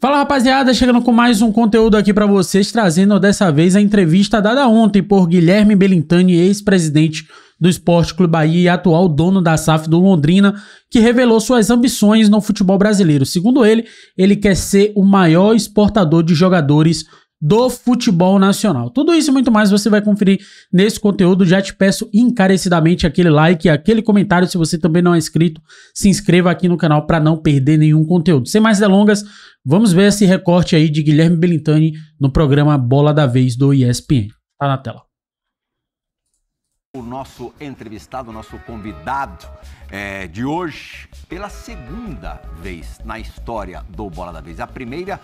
Fala rapaziada, chegando com mais um conteúdo aqui para vocês, trazendo dessa vez a entrevista dada ontem por Guilherme Belintani, ex-presidente do Esporte Clube Bahia e atual dono da SAF do Londrina, que revelou suas ambições no futebol brasileiro. Segundo ele, ele quer ser o maior exportador de jogadores do futebol nacional. Tudo isso e muito mais você vai conferir nesse conteúdo. Já te peço encarecidamente aquele like, aquele comentário. Se você também não é inscrito, se inscreva aqui no canal para não perder nenhum conteúdo. Sem mais delongas, vamos ver esse recorte aí de Guilherme Belintani no programa Bola da Vez do ESPN. Tá na tela. O nosso entrevistado, o nosso convidado é, de hoje, pela segunda vez na história do Bola da Vez. A primeira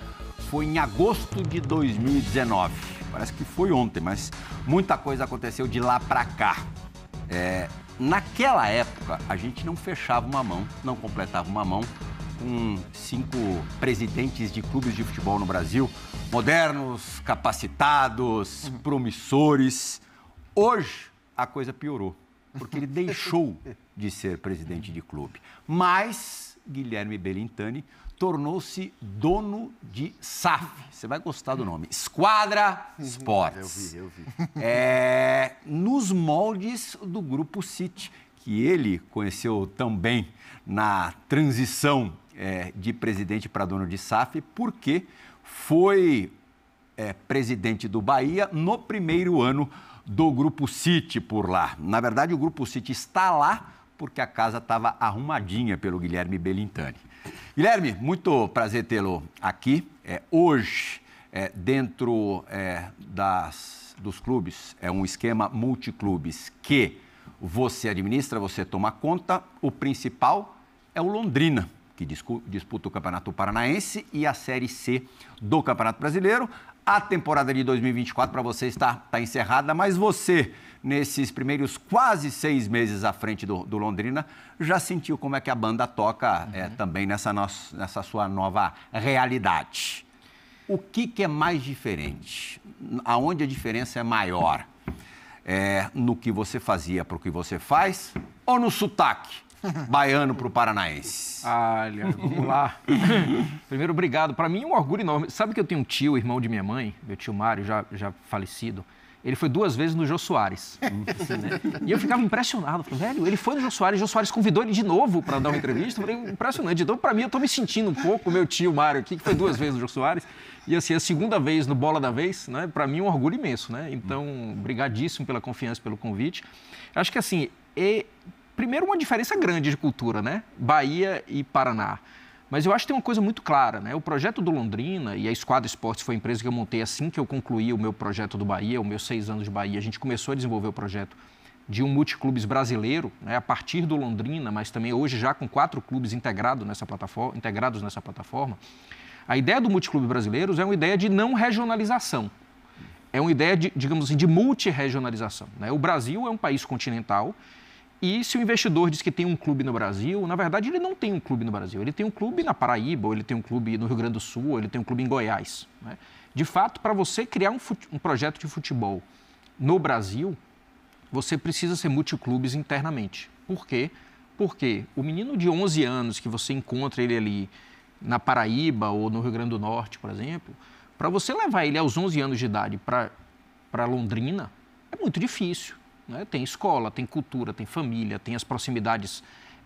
foi em agosto de 2019. Parece que foi ontem, mas muita coisa aconteceu de lá para cá. É, naquela época, a gente não fechava uma mão, não completava uma mão com cinco presidentes de clubes de futebol no Brasil, modernos, capacitados, uhum. promissores. Hoje, a coisa piorou, porque ele deixou de ser presidente de clube. Mas Guilherme Belintani tornou-se dono de SAF. Você vai gostar do nome. Esquadra uhum. Sports. Eu vi, eu vi. É, nos moldes do Grupo City, que ele conheceu também na transição é, de presidente para dono de SAF, porque foi é, presidente do Bahia no primeiro ano do Grupo City por lá. Na verdade, o Grupo City está lá porque a casa estava arrumadinha pelo Guilherme Belintani. Guilherme, muito prazer tê-lo aqui. É, hoje, é, dentro é, das, dos clubes, é um esquema multiclubes que você administra, você toma conta. O principal é o Londrina, que disputa o Campeonato Paranaense e a Série C do Campeonato Brasileiro. A temporada de 2024 para você está, está encerrada, mas você nesses primeiros quase seis meses à frente do, do Londrina, já sentiu como é que a banda toca é, uhum. é, também nessa, nossa, nessa sua nova realidade. O que, que é mais diferente? Aonde a diferença é maior? É, no que você fazia para o que você faz ou no sotaque? baiano para o paranaense? Olha, vamos lá. Primeiro, obrigado. Para mim é um orgulho enorme. Sabe que eu tenho um tio, irmão de minha mãe, meu tio Mário, já, já falecido, ele foi duas vezes no Jô Soares. né? E eu ficava impressionado. Falei, velho, ele foi no Jô Soares, o Jô Soares convidou ele de novo para dar uma entrevista. Eu falei, impressionante. Então, para mim, eu estou me sentindo um pouco meu tio Mário aqui, que foi duas vezes no Jô Soares. E assim, a segunda vez no Bola da Vez, né? Para mim, um orgulho imenso, né? Então, brigadíssimo pela confiança, pelo convite. Acho que assim, é, primeiro uma diferença grande de cultura, né? Bahia e Paraná. Mas eu acho que tem uma coisa muito clara, né? O projeto do Londrina e a Esquadra Esportes foi a empresa que eu montei assim que eu concluí o meu projeto do Bahia, os meus seis anos de Bahia. A gente começou a desenvolver o projeto de um multiclubes brasileiro, né, a partir do Londrina, mas também hoje já com quatro clubes integrado nessa plataforma, integrados nessa plataforma. A ideia do multiclube brasileiro é uma ideia de não regionalização. É uma ideia, de, digamos assim, de multiregionalização. Né? O Brasil é um país continental e se o investidor diz que tem um clube no Brasil, na verdade ele não tem um clube no Brasil. Ele tem um clube na Paraíba, ou ele tem um clube no Rio Grande do Sul, ou ele tem um clube em Goiás. Né? De fato, para você criar um, um, projeto de futebol no Brasil, você precisa ser multiclubes internamente. Por quê? Porque o menino de 11 anos que você encontra ele ali na Paraíba ou no Rio Grande do Norte, por exemplo, para você levar ele aos 11 anos de idade para Londrina, é muito difícil. Né? Tem escola, tem cultura, tem família, tem as proximidades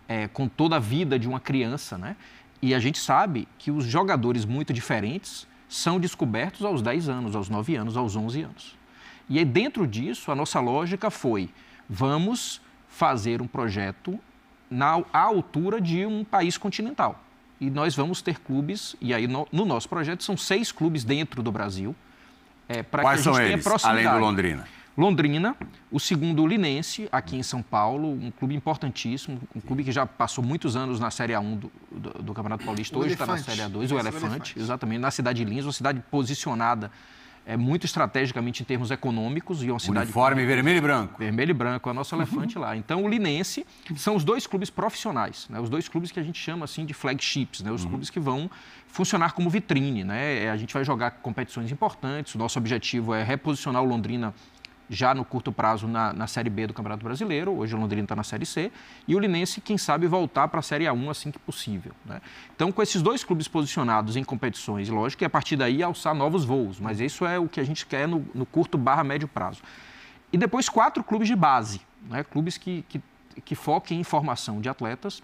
é, com toda a vida de uma criança. Né? E a gente sabe que os jogadores muito diferentes são descobertos aos 10 anos, aos 9 anos, aos 11 anos. E aí, dentro disso, a nossa lógica foi: vamos fazer um projeto na, à altura de um país continental. E nós vamos ter clubes, e aí no, no nosso projeto são seis clubes dentro do Brasil, é, para que a gente tenha proximidade. Além do Londrina. Londrina, o segundo Linense, aqui em São Paulo, um clube importantíssimo, um clube que já passou muitos anos na Série A1 do, do, do Campeonato Paulista, o hoje está na Série A2, o, o elefante, elefante, exatamente, na cidade de Lins, uma cidade posicionada é muito estrategicamente em termos econômicos e uma cidade. Uniforme com... vermelho e branco. Vermelho e branco, é o nosso elefante lá. Então, o Linense são os dois clubes profissionais, né? os dois clubes que a gente chama assim de flagships, né? os uhum. clubes que vão funcionar como vitrine. Né? É, a gente vai jogar competições importantes, o nosso objetivo é reposicionar o Londrina já no curto prazo na, na Série B do Campeonato Brasileiro, hoje o Londrina está na Série C, e o Linense, quem sabe, voltar para a Série A1 assim que possível. Né? Então, com esses dois clubes posicionados em competições, lógico, e a partir daí alçar novos voos, mas isso é o que a gente quer no, no curto barra médio prazo. E depois quatro clubes de base, né? clubes que, que, que foquem em formação de atletas,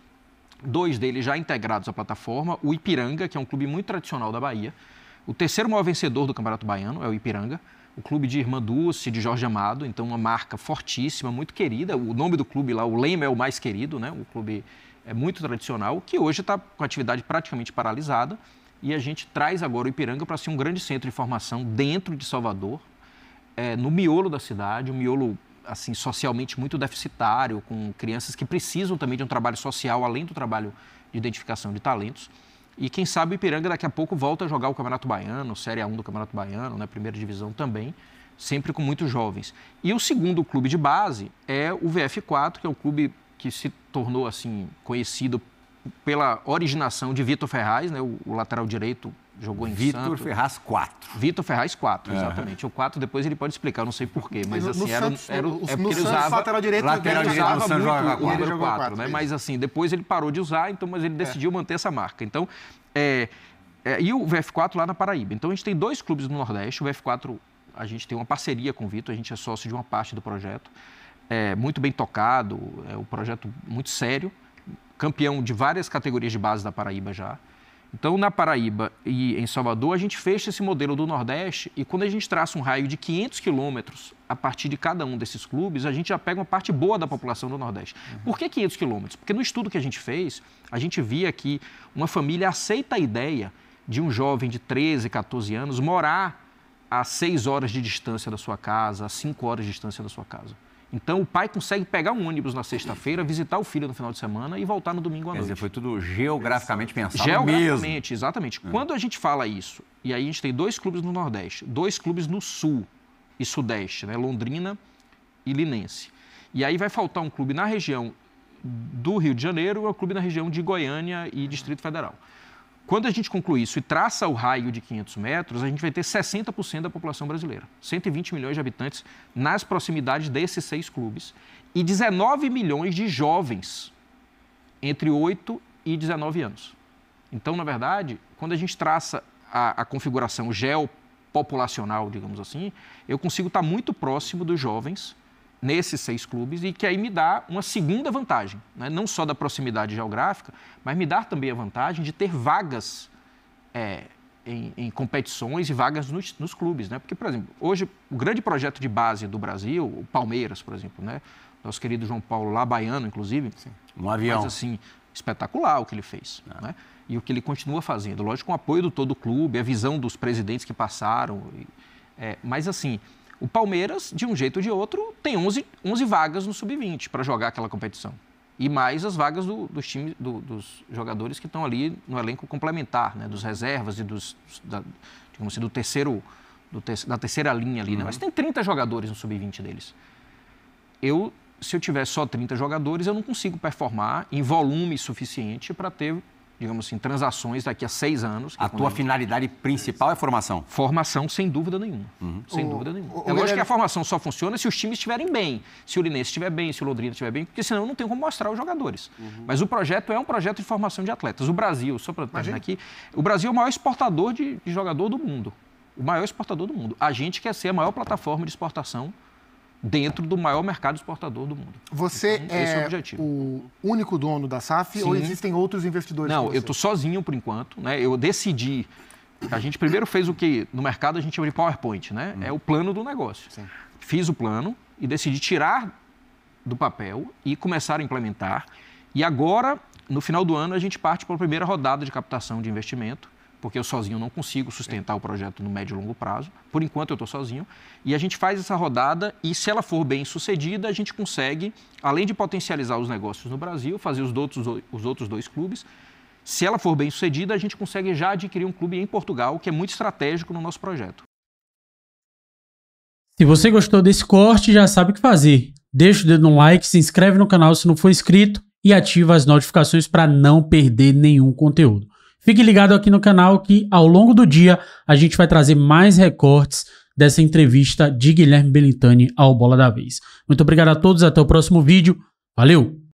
dois deles já integrados à plataforma, o Ipiranga, que é um clube muito tradicional da Bahia, o terceiro maior vencedor do Campeonato Baiano é o Ipiranga, o clube de Irmã Dulce, de Jorge Amado, então uma marca fortíssima, muito querida. O nome do clube lá, o Lema é o mais querido, né? O clube é muito tradicional, que hoje está com atividade praticamente paralisada. E a gente traz agora o Ipiranga para ser um grande centro de formação dentro de Salvador, é, no miolo da cidade, um miolo assim socialmente muito deficitário, com crianças que precisam também de um trabalho social, além do trabalho de identificação de talentos. E quem sabe o Ipiranga daqui a pouco volta a jogar o Campeonato Baiano, Série A1 do Campeonato Baiano, né? Primeira divisão também, sempre com muitos jovens. E o segundo clube de base é o VF4, que é um clube que se tornou assim conhecido pela originação de Vitor Ferraz, né? o lateral direito jogou em Vitor Santos. Ferraz 4. Vitor Ferraz 4, é. exatamente. Uhum. O 4 depois ele pode explicar, não sei porquê, mas assim, no era, Santos, era, o, é porque ele usava... lateral direito, lateral direito usava Santos joga 4, 4 né? É. Mas assim, depois ele parou de usar, então, mas ele é. decidiu é. manter essa marca. Então, é, é, e o VF4 lá na Paraíba. Então, a gente tem dois clubes no Nordeste, o VF4 a gente tem uma parceria com o Vitor, a gente é sócio de uma parte do projeto, é muito bem tocado, é um projeto muito sério, campeão de várias categorias de base da Paraíba já, então, na Paraíba e em Salvador, a gente fecha esse modelo do Nordeste e quando a gente traça um raio de 500 quilômetros a partir de cada um desses clubes, a gente já pega uma parte boa da população do Nordeste. Uhum. Por que 500 quilômetros? Porque no estudo que a gente fez, a gente via que uma família aceita a ideia de um jovem de 13, 14 anos morar a 6 horas de distância da sua casa, a 5 horas de distância da sua casa. Então o pai consegue pegar um ônibus na sexta-feira, visitar o filho no final de semana e voltar no domingo à noite. Quer dizer, foi tudo geograficamente pensado Geograficamente, mesmo. exatamente. Hum. Quando a gente fala isso, e aí a gente tem dois clubes no Nordeste, dois clubes no Sul e Sudeste, né? Londrina e Linense. E aí vai faltar um clube na região do Rio de Janeiro e um clube na região de Goiânia e Distrito Federal. Quando a gente conclui isso e traça o raio de 500 metros, a gente vai ter 60% da população brasileira, 120 milhões de habitantes nas proximidades desses seis clubes e 19 milhões de jovens entre 8 e 19 anos. Então, na verdade, quando a gente traça a, a configuração geopopulacional, digamos assim, eu consigo estar muito próximo dos jovens nesses seis clubes e que aí me dá uma segunda vantagem, né? não só da proximidade geográfica, mas me dá também a vantagem de ter vagas é, em, em, competições e vagas nos, nos, clubes. Né? Porque, por exemplo, hoje o grande projeto de base do Brasil, o Palmeiras, por exemplo, né? nosso querido João Paulo lá, baiano, inclusive. Sim. Um avião. Mas, assim, espetacular o que ele fez. Ah. Né? E o que ele continua fazendo. Lógico, com o apoio do todo o clube, a visão dos presidentes que passaram. É, mas, assim, o Palmeiras, de um jeito ou de outro, tem 11, 11 vagas no sub-20 para jogar aquela competição. E mais as vagas do, dos, do, dos jogadores que estão ali no elenco complementar, né? dos reservas e dos, da, digamos assim, do terceiro, do da terceira linha ali. Né? Uhum. Né? Mas tem 30 jogadores no sub-20 deles. Eu, se eu tiver só 30 jogadores, eu não consigo performar em volume suficiente para ter digamos assim, transações daqui a seis anos. A tua finalidade principal é formação? Formação, sem dúvida nenhuma. Uhum. Sem o, dúvida nenhuma. O, é lógico que a formação só funciona se os times estiverem bem, se o Linense estiver bem, se o Londrina estiver bem, porque senão não tem como mostrar os jogadores. Uhum. Mas o projeto é um projeto de formação de atletas. O Brasil, só para terminar aqui, o Brasil é o maior exportador de, de jogador do mundo. O maior exportador do mundo. A gente quer ser a maior plataforma de exportação dentro do maior mercado exportador do mundo. Você então, é, é o, é o, único dono da SAF Sim. ou existem outros investidores? Não, eu estou sozinho por enquanto. Né? Eu decidi. A gente primeiro fez o que no mercado a gente chama de PowerPoint, né? Hum. É o plano do negócio. Sim. Fiz o plano e decidi tirar do papel e começar a implementar. E agora, no final do ano, a gente parte para a primeira rodada de captação de investimento porque eu sozinho não consigo sustentar o projeto no médio e longo prazo. Por enquanto eu estou sozinho. E a gente faz essa rodada e, se ela for bem sucedida, a gente consegue, além de potencializar os negócios no Brasil, fazer os outros, os outros dois clubes. Se ela for bem sucedida, a gente consegue já adquirir um clube em Portugal, que é muito estratégico no nosso projeto. Se você gostou desse corte, já sabe o que fazer. Deixa o dedo no like, se inscreve no canal se não for inscrito e ativa as notificações para não perder nenhum conteúdo. Fique ligado aqui no canal que ao longo do dia a gente vai trazer mais recortes dessa entrevista de Guilherme Belintani ao Bola da Vez. Muito obrigado a todos, até o próximo vídeo. Valeu!